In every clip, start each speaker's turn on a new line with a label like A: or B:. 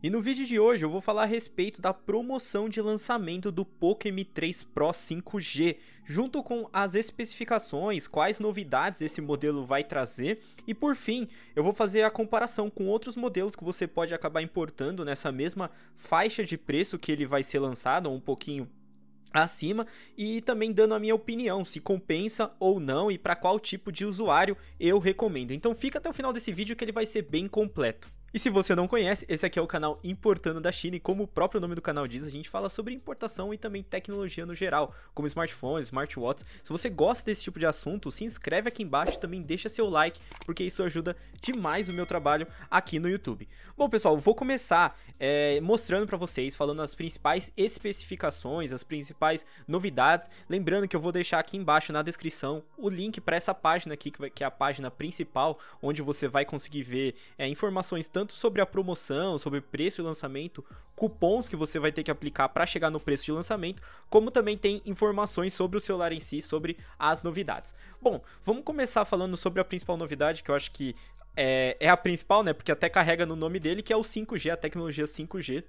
A: E no vídeo de hoje eu vou falar a respeito da promoção de lançamento do Poco M3 Pro 5G, junto com as especificações, quais novidades esse modelo vai trazer e por fim eu vou fazer a comparação com outros modelos que você pode acabar importando nessa mesma faixa de preço que ele vai ser lançado, um pouquinho acima e também dando a minha opinião se compensa ou não e para qual tipo de usuário eu recomendo. Então fica até o final desse vídeo que ele vai ser bem completo. E se você não conhece, esse aqui é o canal Importando da China e como o próprio nome do canal diz, a gente fala sobre importação e também tecnologia no geral, como smartphones, smartwatches. Se você gosta desse tipo de assunto, se inscreve aqui embaixo e também deixa seu like, porque isso ajuda demais o meu trabalho aqui no YouTube. Bom pessoal, vou começar é, mostrando para vocês, falando as principais especificações, as principais novidades. Lembrando que eu vou deixar aqui embaixo na descrição o link para essa página aqui, que é a página principal, onde você vai conseguir ver é, informações tanto tanto sobre a promoção, sobre preço de lançamento, cupons que você vai ter que aplicar para chegar no preço de lançamento, como também tem informações sobre o celular em si, sobre as novidades. Bom, vamos começar falando sobre a principal novidade que eu acho que é, é a principal, né? Porque até carrega no nome dele, que é o 5G, a tecnologia 5G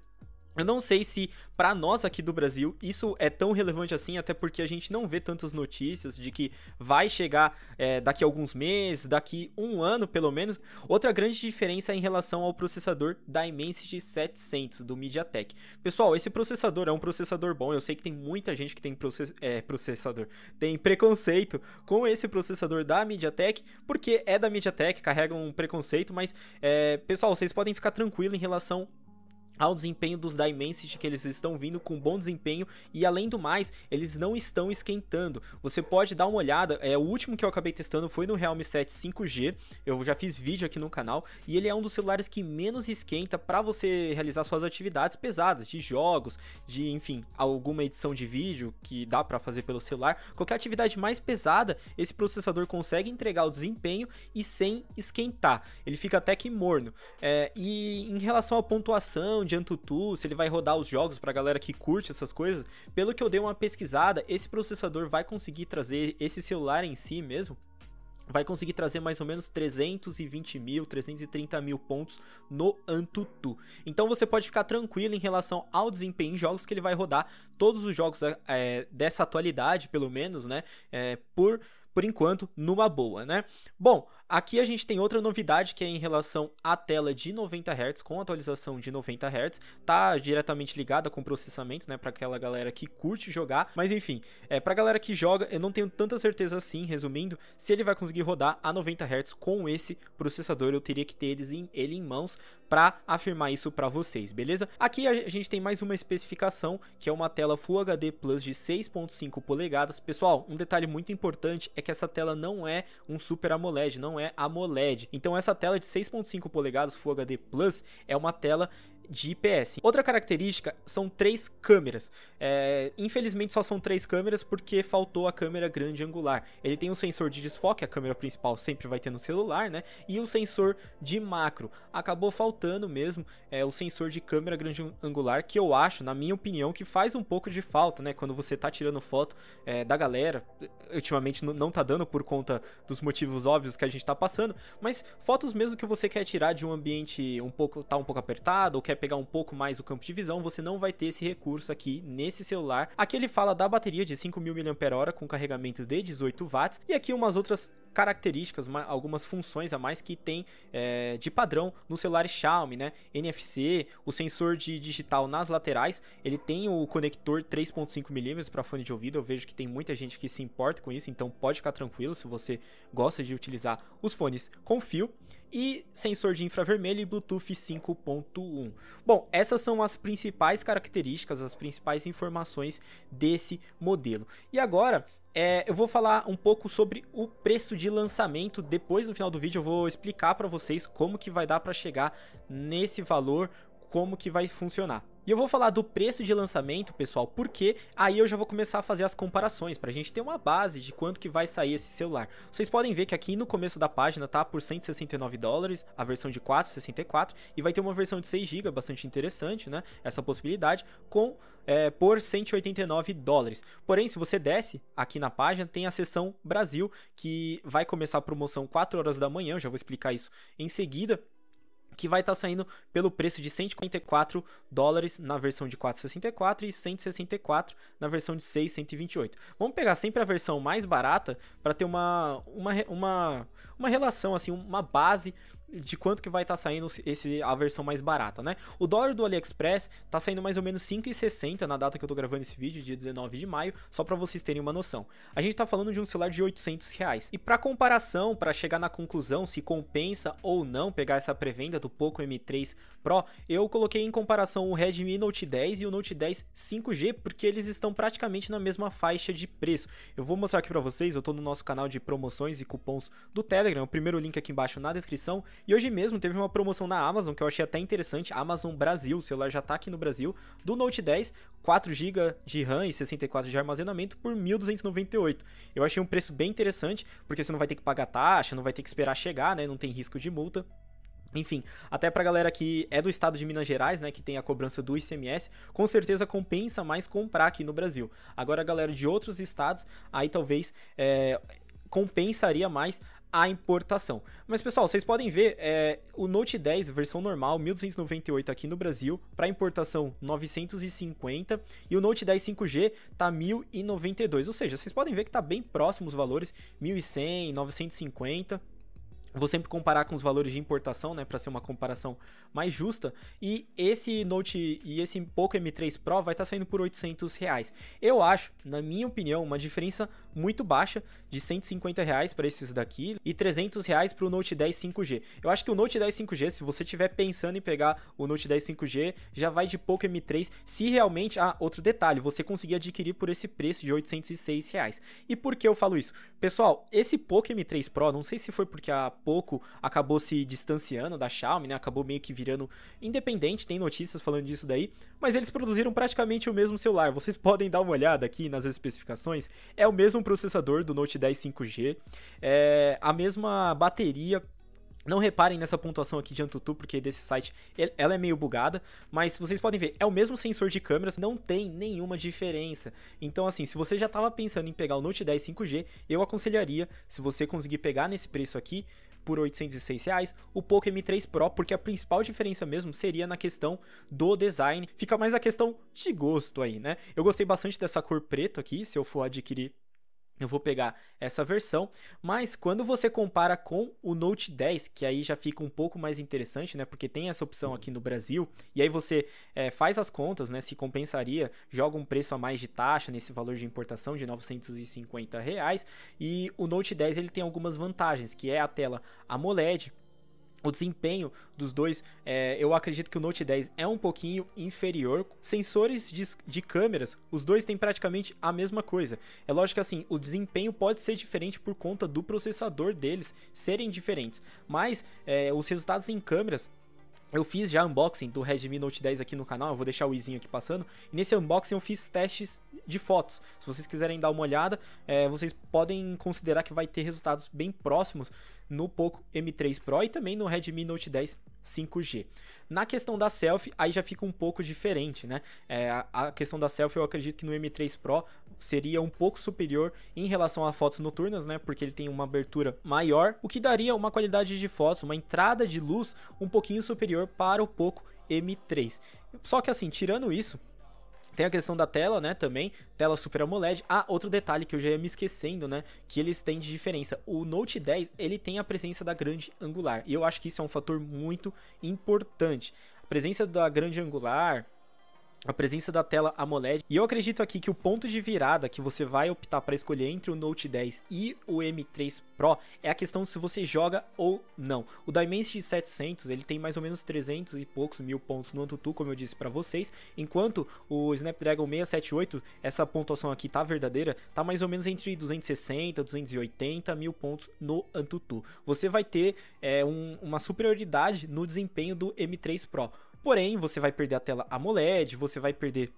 A: eu não sei se para nós aqui do Brasil isso é tão relevante assim, até porque a gente não vê tantas notícias de que vai chegar é, daqui a alguns meses, daqui um ano pelo menos. Outra grande diferença é em relação ao processador da Dimensity 700 do MediaTek. Pessoal, esse processador é um processador bom. Eu sei que tem muita gente que tem process... é, processador, tem preconceito com esse processador da MediaTek, porque é da MediaTek, carrega um preconceito. Mas é, pessoal, vocês podem ficar tranquilo em relação ao desempenho dos Dimensity que eles estão vindo com bom desempenho e além do mais, eles não estão esquentando. Você pode dar uma olhada, é o último que eu acabei testando foi no Realme 7 5G. Eu já fiz vídeo aqui no canal e ele é um dos celulares que menos esquenta para você realizar suas atividades pesadas, de jogos, de, enfim, alguma edição de vídeo que dá para fazer pelo celular, qualquer atividade mais pesada, esse processador consegue entregar o desempenho e sem esquentar. Ele fica até que morno. É, e em relação à pontuação de Antutu, se ele vai rodar os jogos para galera que curte essas coisas, pelo que eu dei uma pesquisada, esse processador vai conseguir trazer esse celular em si mesmo, vai conseguir trazer mais ou menos 320 mil, 330 mil pontos no Antutu. Então você pode ficar tranquilo em relação ao desempenho em jogos que ele vai rodar todos os jogos é, dessa atualidade, pelo menos, né? É, por por enquanto, numa boa, né? Bom, aqui a gente tem outra novidade que é em relação à tela de 90 Hz com atualização de 90 Hz, tá diretamente ligada com processamento, né, para aquela galera que curte jogar, mas enfim, é para galera que joga, eu não tenho tanta certeza assim, resumindo, se ele vai conseguir rodar a 90 Hz com esse processador, eu teria que ter eles em, ele em mãos para afirmar isso para vocês, beleza? Aqui a gente tem mais uma especificação, que é uma tela Full HD Plus de 6.5 polegadas. Pessoal, um detalhe muito importante é que essa tela não é um Super AMOLED, não é AMOLED. Então essa tela de 6.5 polegadas Full HD Plus é uma tela de IPS. Outra característica são três câmeras. É, infelizmente só são três câmeras porque faltou a câmera grande angular. Ele tem um sensor de desfoque, a câmera principal sempre vai ter no celular, né? E o um sensor de macro. Acabou faltando mesmo é, o sensor de câmera grande angular, que eu acho, na minha opinião, que faz um pouco de falta, né? Quando você tá tirando foto é, da galera, ultimamente não tá dando por conta dos motivos óbvios que a gente tá passando, mas fotos mesmo que você quer tirar de um ambiente um pouco, tá um pouco apertado ou quer pegar um pouco mais o campo de visão, você não vai ter esse recurso aqui nesse celular. Aqui ele fala da bateria de 5.000 mAh com carregamento de 18 watts e aqui umas outras características, algumas funções a mais que tem é, de padrão no celular Xiaomi, né? NFC, o sensor de digital nas laterais, ele tem o conector 3.5mm para fone de ouvido, eu vejo que tem muita gente que se importa com isso, então pode ficar tranquilo se você gosta de utilizar os fones com fio e sensor de infravermelho e Bluetooth 5.1. Bom, essas são as principais características, as principais informações desse modelo. E agora é, eu vou falar um pouco sobre o preço de lançamento. Depois, no final do vídeo, eu vou explicar para vocês como que vai dar para chegar nesse valor, como que vai funcionar. E eu vou falar do preço de lançamento, pessoal, porque aí eu já vou começar a fazer as comparações para a gente ter uma base de quanto que vai sair esse celular. Vocês podem ver que aqui no começo da página tá por 169 dólares, a versão de 464 e vai ter uma versão de 6 GB, bastante interessante, né? Essa possibilidade com é, por 189 dólares. Porém, se você desce aqui na página, tem a seção Brasil que vai começar a promoção 4 horas da manhã, eu já vou explicar isso em seguida que vai estar tá saindo pelo preço de 144 dólares na versão de 464 e 164 na versão de 6128. Vamos pegar sempre a versão mais barata para ter uma, uma, uma, uma relação, assim, uma base de quanto que vai estar tá saindo esse, a versão mais barata, né? O dólar do AliExpress tá saindo mais ou menos 5,60 na data que eu tô gravando esse vídeo, dia 19 de maio, só para vocês terem uma noção. A gente tá falando de um celular de 800 reais. E para comparação, para chegar na conclusão se compensa ou não pegar essa pré-venda do Poco M3 Pro, eu coloquei em comparação o Redmi Note 10 e o Note 10 5G, porque eles estão praticamente na mesma faixa de preço. Eu vou mostrar aqui para vocês, eu tô no nosso canal de promoções e cupons do Telegram, o primeiro link aqui embaixo na descrição, e hoje mesmo teve uma promoção na Amazon que eu achei até interessante, Amazon Brasil, o celular já tá aqui no Brasil, do Note 10, 4GB de RAM e 64 de armazenamento por 1.298. Eu achei um preço bem interessante, porque você não vai ter que pagar taxa, não vai ter que esperar chegar, né? Não tem risco de multa. Enfim, até pra galera que é do estado de Minas Gerais, né, que tem a cobrança do ICMS, com certeza compensa mais comprar aqui no Brasil. Agora, a galera de outros estados, aí talvez é, compensaria mais a importação. Mas pessoal, vocês podem ver é, o Note 10 versão normal 1298 aqui no Brasil para importação 950 e o Note 10 5G tá 1092, ou seja, vocês podem ver que tá bem próximo os valores 1100, 950. Vou sempre comparar com os valores de importação, né, para ser uma comparação mais justa. E esse Note e esse Poco M3 Pro vai estar tá saindo por 800 reais. Eu acho, na minha opinião, uma diferença muito baixa de 150 reais para esses daqui e 300 reais para o Note 10 5G. Eu acho que o Note 10 5G, se você estiver pensando em pegar o Note 10 5G, já vai de Poco M3. Se realmente, ah, outro detalhe, você conseguir adquirir por esse preço de 806 reais. E por que eu falo isso, pessoal? Esse Poco M3 Pro, não sei se foi porque a pouco acabou se distanciando da Xiaomi, né? Acabou meio que virando independente, tem notícias falando disso daí, mas eles produziram praticamente o mesmo celular. Vocês podem dar uma olhada aqui nas especificações. É o mesmo processador do Note 10 5G, é a mesma bateria não reparem nessa pontuação aqui de Antutu, porque desse site ela é meio bugada, mas vocês podem ver, é o mesmo sensor de câmeras, não tem nenhuma diferença. Então assim, se você já estava pensando em pegar o Note 10 5G, eu aconselharia, se você conseguir pegar nesse preço aqui, por 806, reais, o Poco M3 Pro, porque a principal diferença mesmo seria na questão do design. Fica mais a questão de gosto aí, né? Eu gostei bastante dessa cor preta aqui, se eu for adquirir eu vou pegar essa versão, mas quando você compara com o Note 10, que aí já fica um pouco mais interessante, né? Porque tem essa opção aqui no Brasil, e aí você é, faz as contas, né? Se compensaria, joga um preço a mais de taxa nesse valor de importação de 950 reais. E o Note 10 ele tem algumas vantagens, que é a tela AMOLED, o desempenho dos dois, é, eu acredito que o Note 10 é um pouquinho inferior. Sensores de, de, câmeras, os dois têm praticamente a mesma coisa. É lógico que assim, o desempenho pode ser diferente por conta do processador deles serem diferentes, mas é, os resultados em câmeras eu fiz já unboxing do Redmi Note 10 aqui no canal, eu vou deixar o izinho aqui passando. E nesse unboxing eu fiz testes de fotos. Se vocês quiserem dar uma olhada, é, vocês podem considerar que vai ter resultados bem próximos no Poco M3 Pro e também no Redmi Note 10 5G. Na questão da selfie, aí já fica um pouco diferente, né? É, a questão da selfie, eu acredito que no M3 Pro seria um pouco superior em relação a fotos noturnas, né? Porque ele tem uma abertura maior, o que daria uma qualidade de fotos, uma entrada de luz um pouquinho superior para o Poco M3. Só que assim, tirando isso, tem a questão da tela, né, também, tela Super AMOLED. Ah, outro detalhe que eu já ia me esquecendo, né, que eles têm de diferença. O Note 10, ele tem a presença da grande angular, e eu acho que isso é um fator muito importante. A presença da grande angular, a presença da tela AMOLED. E eu acredito aqui que o ponto de virada que você vai optar para escolher entre o Note 10 e o M3 Pro é a questão se você joga ou não. O Dimensity 700, ele tem mais ou menos 300 e poucos mil pontos no AnTuTu, como eu disse para vocês, enquanto o Snapdragon 678, essa pontuação aqui tá verdadeira, tá mais ou menos entre 260, 280 mil pontos no AnTuTu. Você vai ter é, um, uma superioridade no desempenho do M3 Pro. Porém, você vai perder a tela AMOLED, você vai perder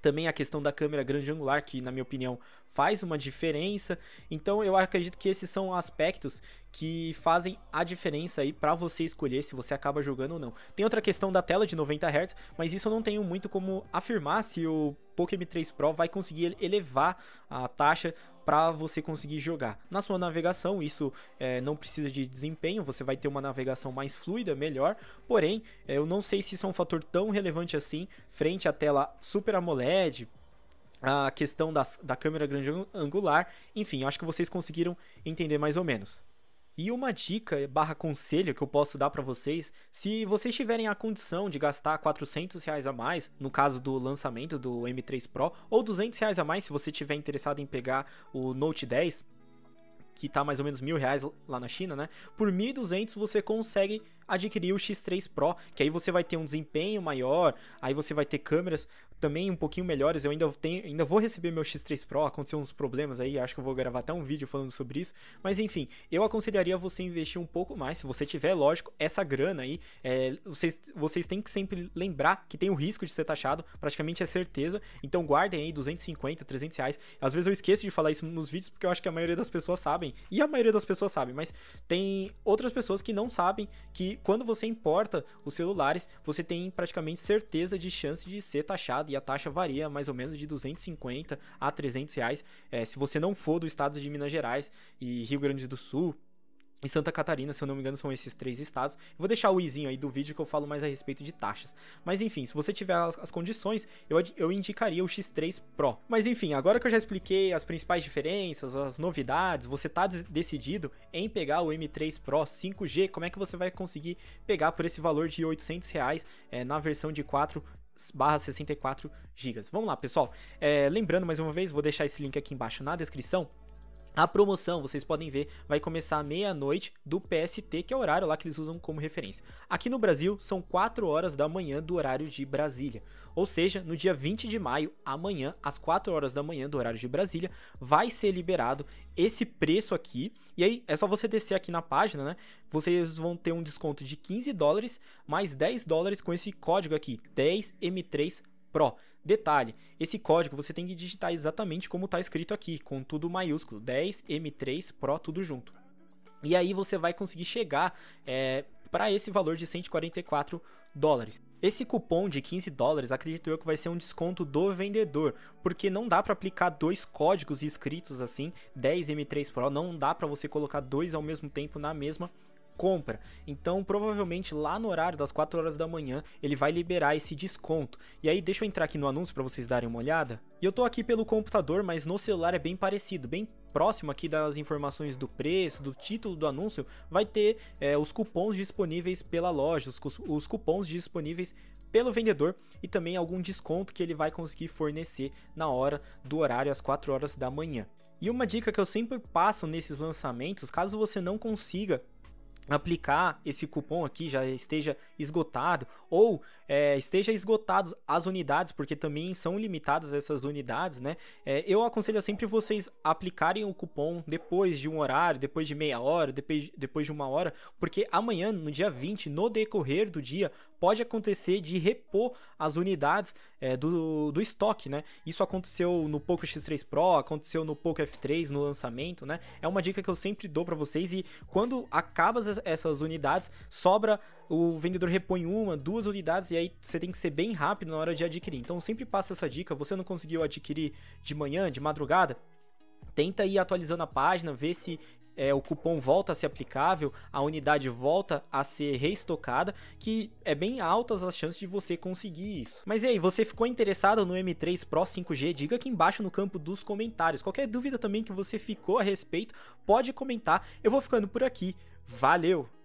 A: também a questão da câmera grande angular, que na minha opinião faz uma diferença. Então eu acredito que esses são aspectos que fazem a diferença aí para você escolher se você acaba jogando ou não. Tem outra questão da tela de 90 Hz, mas isso eu não tenho muito como afirmar se o Pokémon M3 Pro vai conseguir elevar a taxa para você conseguir jogar. Na sua navegação, isso é, não precisa de desempenho, você vai ter uma navegação mais fluida, melhor. Porém, eh, eu não sei se isso é um fator tão relevante assim frente à tela Super AMOLED, a questão das, da câmera grande angular, enfim, acho que vocês conseguiram entender mais ou menos. E uma dica barra conselho que eu posso dar para vocês, se vocês tiverem a condição de gastar 400 reais a mais, no caso do lançamento do M3 Pro, ou 200 reais a mais se você tiver interessado em pegar o Note 10, que tá mais ou menos mil reais lá na China, né? Por 1.200 você consegue adquirir o X3 Pro, que aí você vai ter um desempenho maior, aí você vai ter câmeras também um pouquinho melhores. Eu ainda tenho, ainda vou receber meu X3 Pro, aconteceu uns problemas aí, acho que eu vou gravar até um vídeo falando sobre isso. Mas enfim, eu aconselharia você investir um pouco mais, se você tiver, lógico, essa grana aí. É, vocês, vocês têm que sempre lembrar que tem o risco de ser taxado, praticamente é certeza. Então guardem aí 250, 300 reais. Às vezes eu esqueço de falar isso nos vídeos porque eu acho que a maioria das pessoas sabem, e a maioria das pessoas sabe, mas tem outras pessoas que não sabem que quando você importa os celulares, você tem praticamente certeza de chance de ser taxado e a taxa varia mais ou menos de 250 a 300 reais é, se você não for do estado de Minas Gerais e Rio Grande do Sul, e Santa Catarina, se eu não me engano, são esses três estados. Eu vou deixar o izinho aí do vídeo que eu falo mais a respeito de taxas. Mas enfim, se você tiver as, as condições, eu, eu indicaria o X3 Pro. Mas enfim, agora que eu já expliquei as principais diferenças, as novidades, você tá decidido em pegar o M3 Pro 5G, como é que você vai conseguir pegar por esse valor de 800 reais é, na versão de 4 barra 64 GB. Vamos lá, pessoal. É, lembrando mais uma vez, vou deixar esse link aqui embaixo na descrição. A promoção, vocês podem ver, vai começar à meia-noite do PST, que é o horário lá que eles usam como referência. Aqui no Brasil, são 4 horas da manhã do horário de Brasília. Ou seja, no dia 20 de maio, amanhã, às 4 horas da manhã do horário de Brasília, vai ser liberado esse preço aqui. E aí, é só você descer aqui na página, né? Vocês vão ter um desconto de 15 dólares, mais 10 dólares com esse código aqui, 10M3 Pro. Detalhe, esse código você tem que digitar exatamente como está escrito aqui, com tudo maiúsculo, 10M3 Pro tudo junto. E aí você vai conseguir chegar é, para esse valor de 144 dólares. Esse cupom de 15 dólares acredito eu que vai ser um desconto do vendedor, porque não dá para aplicar dois códigos escritos assim, 10M3 Pro, não dá para você colocar dois ao mesmo tempo na mesma compra. Então, provavelmente lá no horário das 4 horas da manhã, ele vai liberar esse desconto. E aí, deixa eu entrar aqui no anúncio para vocês darem uma olhada. E eu tô aqui pelo computador, mas no celular é bem parecido, bem próximo aqui das informações do preço, do título do anúncio, vai ter é, os cupons disponíveis pela loja, os, os cupons disponíveis pelo vendedor e também algum desconto que ele vai conseguir fornecer na hora do horário às 4 horas da manhã. E uma dica que eu sempre passo nesses lançamentos, caso você não consiga aplicar esse cupom aqui já esteja esgotado ou é, esteja as unidades, porque também são limitadas essas unidades, né? É, eu aconselho sempre vocês aplicarem o cupom depois de um horário, depois de meia hora, depois, depois de uma hora, porque amanhã, no dia 20, no decorrer do dia, pode acontecer de repor as unidades é, do, do estoque, né? Isso aconteceu no Poco X3 Pro, aconteceu no Poco F3, no lançamento, né? É uma dica que eu sempre dou para vocês e quando acabas essas unidades, sobra o vendedor repõe uma, duas unidades e aí você tem que ser bem rápido na hora de adquirir. Então sempre passa essa dica, você não conseguiu adquirir de manhã, de madrugada, tenta ir atualizando a página, ver se é, o cupom volta a ser aplicável, a unidade volta a ser reestocada, que é bem altas as chances de você conseguir isso. Mas e aí, você ficou interessado no M3 Pro 5G? Diga aqui embaixo no campo dos comentários. Qualquer dúvida também que você ficou a respeito, pode comentar. Eu vou ficando por aqui. Valeu!